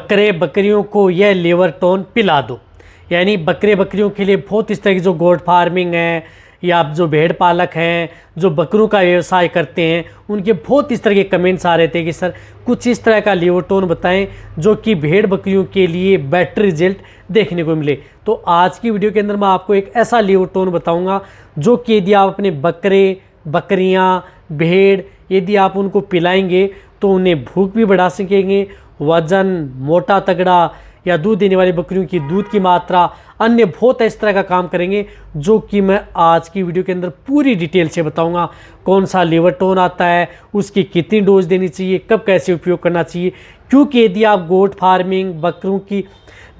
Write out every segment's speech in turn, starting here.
बकरे बकरियों को यह लेवर टोन पिला दो यानी बकरे बकरियों के लिए बहुत इस तरह की जो गोड फार्मिंग है या आप जो भेड़ पालक हैं जो बकरों का व्यवसाय करते हैं उनके बहुत इस तरह के कमेंट्स आ रहे थे कि सर कुछ इस तरह का लेवरटोन बताएं जो कि भेड़ बकरियों के लिए बेटर रिजल्ट देखने को मिले तो आज की वीडियो के अंदर मैं आपको एक ऐसा लेवरटोन बताऊंगा जो कि यदि आप अपने बकरे बकरियाँ भेड़ यदि आप उनको पिलाएंगे तो उन्हें भूख भी बढ़ा सकेंगे वज़न मोटा तगड़ा या दूध देने वाली बकरियों की दूध की मात्रा अन्य बहुत इस तरह का काम करेंगे जो कि मैं आज की वीडियो के अंदर पूरी डिटेल से बताऊंगा कौन सा लेवर टोन आता है उसकी कितनी डोज देनी चाहिए कब कैसे उपयोग करना चाहिए क्योंकि यदि आप गोट फार्मिंग बकरों की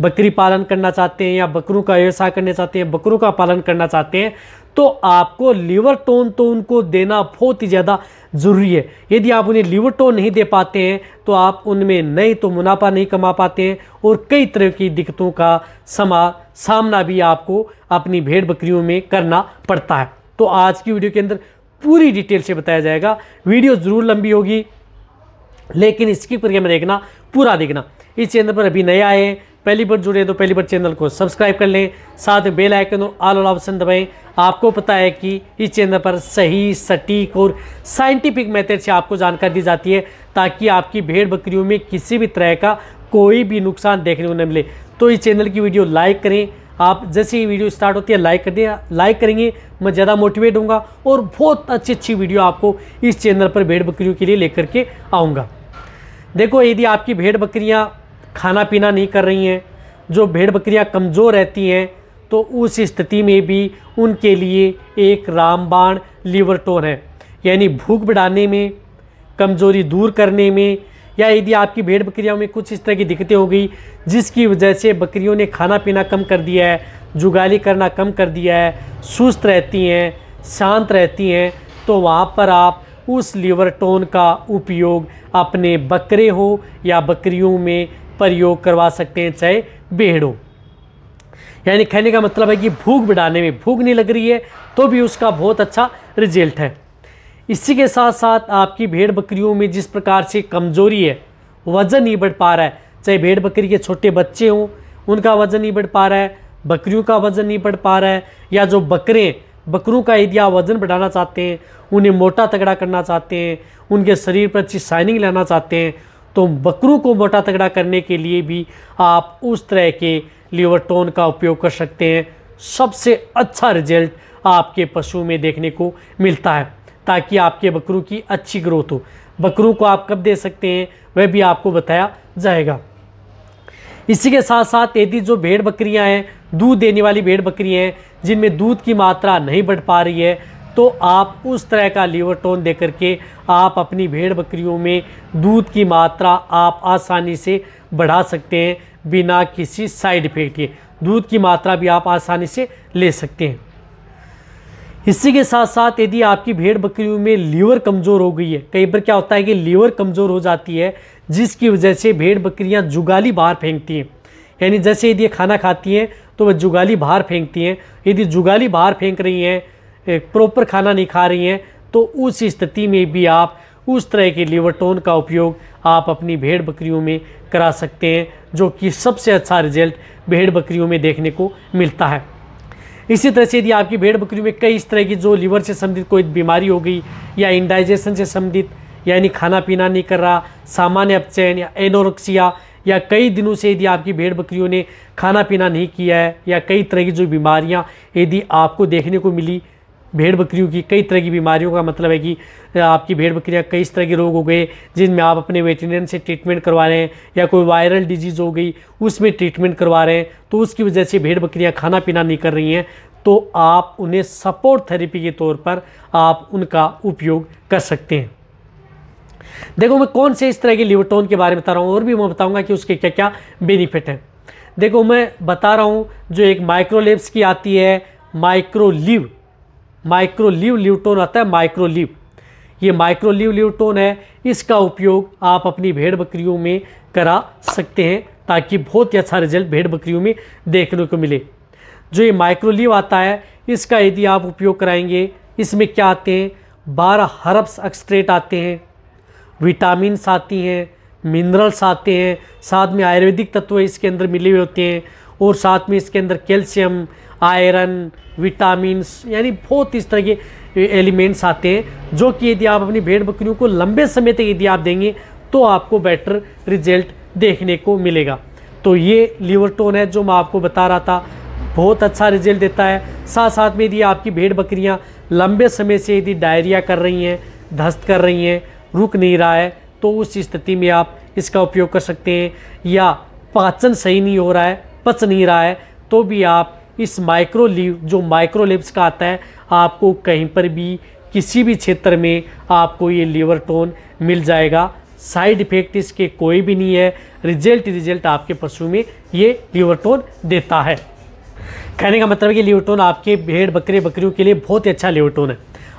बकरी पालन करना चाहते हैं या बकरों का व्यवसाय करना चाहते हैं बकरों का पालन करना चाहते हैं तो आपको लीवर टोन तो उनको देना बहुत ही ज़्यादा ज़रूरी है यदि आप उन्हें लीवर टोन नहीं दे पाते हैं तो आप उनमें नहीं तो मुनाफा नहीं कमा पाते हैं और कई तरह की दिक्कतों का समा सामना भी आपको अपनी भेड़ बकरियों में करना पड़ता है तो आज की वीडियो के अंदर पूरी डिटेल से बताया जाएगा वीडियो ज़रूर लंबी होगी लेकिन इसकी प्रक्रिया में देखना पूरा देखना इस चैनल पर अभी नया आए पहली बार जुड़े तो पहली बार चैनल को सब्सक्राइब कर लें साथ बेल आइकन और ऑल ऑप्शन दबाएं आपको पता है कि इस चैनल पर सही सटीक और साइंटिफिक मेथड से आपको जानकारी दी जाती है ताकि आपकी भेड़ बकरियों में किसी भी तरह का कोई भी नुकसान देखने को न मिले तो इस चैनल की वीडियो लाइक करें आप जैसे ही वीडियो स्टार्ट होती है लाइक कर दें लाइक करेंगे मैं ज़्यादा मोटिवेट हूँ और बहुत अच्छी अच्छी वीडियो आपको इस चैनल पर भेड़ बकरियों के लिए लेकर के आऊँगा देखो यदि आपकी भेड़ बकरियाँ खाना पीना नहीं कर रही हैं जो भेड़ बकरियाँ कमज़ोर रहती हैं तो उस स्थिति में भी उनके लिए एक रामबाण लिवरटोन है यानी भूख बढ़ाने में कमज़ोरी दूर करने में या यदि आपकी भेड़ बकरियों में कुछ इस तरह की दिक्कतें हो गई जिसकी वजह से बकरियों ने खाना पीना कम कर दिया है जुगाली करना कम कर दिया है सुस्त रहती हैं शांत रहती हैं तो वहाँ पर आप उस लीवर टोन का उपयोग अपने बकरे हो या बकरियों में प्रयोग करवा सकते हैं चाहे भेड़ हो यानी कहने का मतलब है कि भूख बढ़ाने में भूख नहीं लग रही है तो भी उसका बहुत अच्छा रिजल्ट है इसी के साथ साथ आपकी भेड़ बकरियों में जिस प्रकार से कमज़ोरी है वज़न नहीं बढ़ पा रहा है चाहे भेड़ बकरी के छोटे बच्चे हों उनका वज़न नहीं बढ़ पा रहा है बकरियों का वज़न नहीं बढ़ पा रहा है या जो बकरे बकरों का यदि आप वज़न बढ़ाना चाहते हैं उन्हें मोटा तगड़ा करना चाहते हैं उनके शरीर पर अच्छी शाइनिंग लाना चाहते हैं तो बकरों को मोटा तगड़ा करने के लिए भी आप उस तरह के टोन का उपयोग कर सकते हैं सबसे अच्छा रिजल्ट आपके पशु में देखने को मिलता है ताकि आपके बकरों की अच्छी ग्रोथ हो बकरों को आप कब दे सकते हैं वह भी आपको बताया जाएगा इसी के साथ साथ यदि जो भेड़ बकरियां हैं दूध देने वाली भेड़ बकरियां हैं जिनमें दूध की मात्रा नहीं बढ़ पा रही है तो आप उस तरह का लीवर टोन दे करके आप अपनी भेड़ बकरियों में दूध की मात्रा आप आसानी से बढ़ा सकते हैं बिना किसी साइड इफेक्ट के दूध की मात्रा भी आप आसानी से ले सकते हैं इसी के साथ साथ यदि आपकी भेड़ बकरियों में लीवर कमज़ोर हो गई है कई बार क्या होता है कि लीवर कमज़ोर हो जाती है जिसकी वजह से भेड़ बकरियां जुगाली बाहर फेंकती हैं यानी जैसे यदि खाना खाती हैं तो वह जुगाली बाहर फेंकती हैं यदि जुगाली बाहर फेंक रही हैं प्रॉपर खाना नहीं खा रही हैं तो उस स्थिति में भी आप उस तरह के लीवर टोन का उपयोग आप अपनी भेड़ बकरियों में करा सकते हैं जो कि सबसे अच्छा रिजल्ट भेड़ बकरियों में देखने को मिलता है इसी तरह से यदि आपकी भेड़ बकरियों में कई इस तरह की जो लीवर से संबंधित कोई बीमारी हो गई या इंडाइजेशन से संबंधित यानी खाना पीना नहीं कर रहा सामान्य अपचयन या एनोरक्सिया या कई दिनों से यदि आपकी भेड़ बकरियों ने खाना पीना नहीं किया है या कई तरह की जो बीमारियाँ यदि आपको देखने को मिली भेड़ बकरियों की कई तरह की बीमारियों का मतलब है कि आपकी भेड़ बकरियाँ कई तरह के रोग हो गए जिनमें आप अपने वेटरिनरियन से ट्रीटमेंट करवा रहे हैं या कोई वायरल डिजीज़ हो गई उसमें ट्रीटमेंट करवा रहे हैं तो उसकी वजह से भेड़ बकरियाँ खाना पीना नहीं कर रही हैं तो आप उन्हें सपोर्ट थेरेपी के तौर पर आप उनका उपयोग कर सकते हैं देखो मैं कौन से इस तरह के लिवटोन के बारे में बता रहा हूँ और भी मैं बताऊँगा कि उसके क्या क्या बेनिफिट हैं देखो मैं बता रहा हूँ जो एक माइक्रोलेब्स की आती है माइक्रोलिव माइक्रोलिव ल्यूटोन आता है माइक्रोलीव ये माइक्रोलीव ल्यूटोन है इसका उपयोग आप अपनी भेड़ बकरियों में करा सकते हैं ताकि बहुत ही अच्छा रिजल्ट भेड़ बकरियों में देखने को मिले जो ये माइक्रोलीव आता है इसका यदि आप उपयोग कराएंगे इसमें क्या आते हैं बारह हर्ब्स एक्सट्रेट आते हैं विटामिन्स आती हैं मिनरल्स आते हैं साथ में आयुर्वेदिक तत्व इसके अंदर मिले हुए होते हैं और साथ में इसके अंदर कैल्शियम आयरन विटामिन्स यानी बहुत इस तरह के एलिमेंट्स आते हैं जो कि यदि आप अपनी भेड़ बकरियों को लंबे समय तक यदि आप देंगे तो आपको बेटर रिजल्ट देखने को मिलेगा तो ये टोन है जो मैं आपको बता रहा था बहुत अच्छा रिजल्ट देता है साथ साथ में यदि आपकी भेड़ बकरियाँ लंबे समय से यदि डायरिया कर रही हैं धस्त कर रही हैं रुक नहीं रहा है तो उस स्थिति में आप इसका उपयोग कर सकते हैं या पाचन सही नहीं हो रहा है पच नहीं रहा है तो भी आप इस माइक्रो जो माइक्रो लिप्स का आता है आपको कहीं पर भी किसी भी क्षेत्र में आपको ये लीवर टोन मिल जाएगा साइड इफ़ेक्ट इसके कोई भी नहीं है रिजल्ट रिजल्ट आपके पशु में ये लीवर टोन देता है कहने का मतलब है कि लीवर टोन आपके भेड़ बकरे बकरियों के लिए बहुत ही अच्छा लीवर टोन है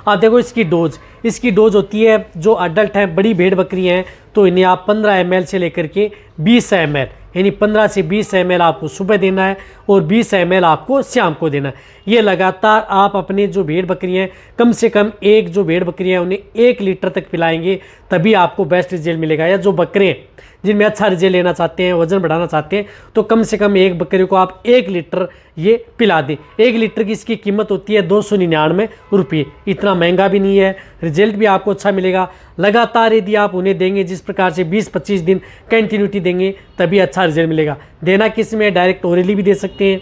आप देखो इसकी डोज इसकी डोज होती है जो अडल्ट हैं बड़ी भेड़ बकरियाँ हैं तो इन्हें आप पंद्रह एम से लेकर के बीस एम यानी 15 से 20 एम आपको सुबह देना है और 20 एम आपको शाम को देना है ये लगातार आप अपने जो भेड़ बकरी हैं कम से कम एक जो भेड़ बकरी है उन्हें एक लीटर तक पिलाएंगे तभी आपको बेस्ट रिजल्ट मिलेगा या जो बकरे हैं जिनमें अच्छा रिजल्ट लेना चाहते हैं वजन बढ़ाना चाहते हैं तो कम से कम एक बकरी को आप एक लीटर ये पिला दें एक लीटर की इसकी कीमत होती है दो सौ निन्यानवे रुपये इतना महंगा भी नहीं है रिजल्ट भी आपको अच्छा मिलेगा लगातार यदि आप उन्हें देंगे जिस प्रकार से 20-25 दिन कंटिन्यूटी देंगे तभी अच्छा रिजल्ट मिलेगा देना किस में डायरेक्ट ओरेली भी दे सकते हैं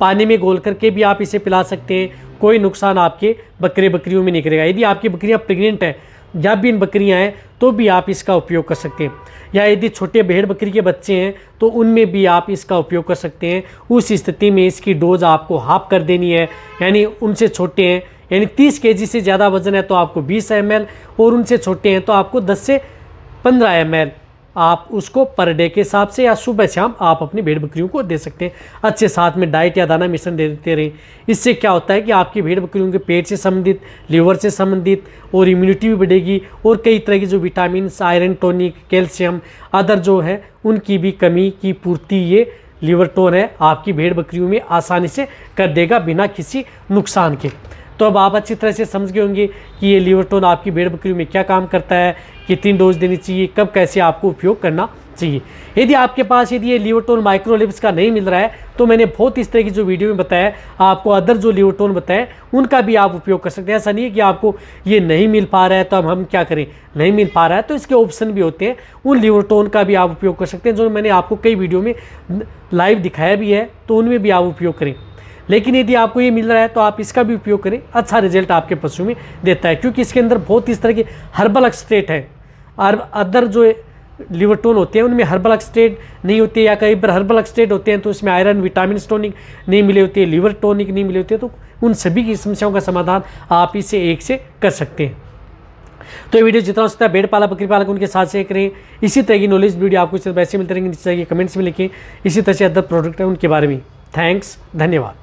पानी में गोल करके भी आप इसे पिला सकते हैं कोई नुकसान आपके बकरे बकरियों में नहीं करेगा यदि आपकी बकरियाँ प्रेगनेंट हैं या भी इन बकरियाँ हैं तो भी आप इसका उपयोग कर सकते हैं या यदि छोटे भेड़ बकरी के बच्चे हैं तो उनमें भी आप इसका उपयोग कर सकते हैं उस स्थिति में इसकी डोज आपको हाफ कर देनी है यानी उनसे छोटे हैं यानी तीस के से ज़्यादा वजन है तो आपको बीस एम और उनसे छोटे हैं तो आपको दस से पंद्रह एम आप उसको पर डे के हिसाब से या सुबह शाम आप अपनी भेड़ बकरियों को दे सकते हैं अच्छे साथ में डाइट या दाना मिश्रण दे देते रहें इससे क्या होता है कि आपकी भेड़ बकरियों के पेट से संबंधित लीवर से संबंधित और इम्यूनिटी भी बढ़ेगी और कई तरह की जो vitamin iron tonic calcium other जो है उनकी भी कमी की पूर्ति ये लीवर टोन है आपकी भेड़ बकरियों में आसानी से कर देगा बिना किसी नुकसान के तो अब आप अच्छी तरह से समझ गए होंगे कि ये लीवरटोन आपकी भेड़ बकरियों में क्या काम करता है कितनी डोज देनी चाहिए कब कैसे आपको उपयोग करना चाहिए यदि आपके पास यदि ये लिवरटोन माइक्रोलिप्स का नहीं मिल रहा है तो मैंने बहुत इस तरह की जो वीडियो में बताया आपको अदर जो लिवरटोन बताए उनका भी आप उपयोग कर सकते हैं ऐसा नहीं है कि आपको ये नहीं मिल पा रहा है तो अब हम क्या करें नहीं मिल पा रहा है तो इसके ऑप्शन भी होते हैं उन लिवरटोन का भी आप उपयोग कर सकते हैं जो मैंने आपको कई वीडियो में लाइव दिखाया भी है तो उनमें भी आप उपयोग करें लेकिन यदि आपको ये मिल रहा है तो आप इसका भी उपयोग करें अच्छा रिजल्ट आपके पशु में देता है क्योंकि इसके अंदर बहुत इस तरह के हर्बल एक्सट्रेट है और अदर जो लिवरटोन टोन होते हैं उनमें हर्बल एक्सट्रेट नहीं होते या कई बार हर्बल एक्सट्रेट होते हैं तो उसमें आयरन विटामिन टोनिक नहीं मिले होते लीवर टोनिक नहीं मिले होते तो उन सभी की समस्याओं का समाधान आप इसे एक से कर सकते हैं तो ये वीडियो जितना हो सकता है बेड़ पाला बकरी पालक उनके साथ शेयर करें इसी तरह की नॉलेज वीडियो आपको ऐसे मिलते रहेंगे तरह के कमेंट्स में लिखें इसी तरह से अदर प्रोडक्ट है उनके बारे में थैंक्स धन्यवाद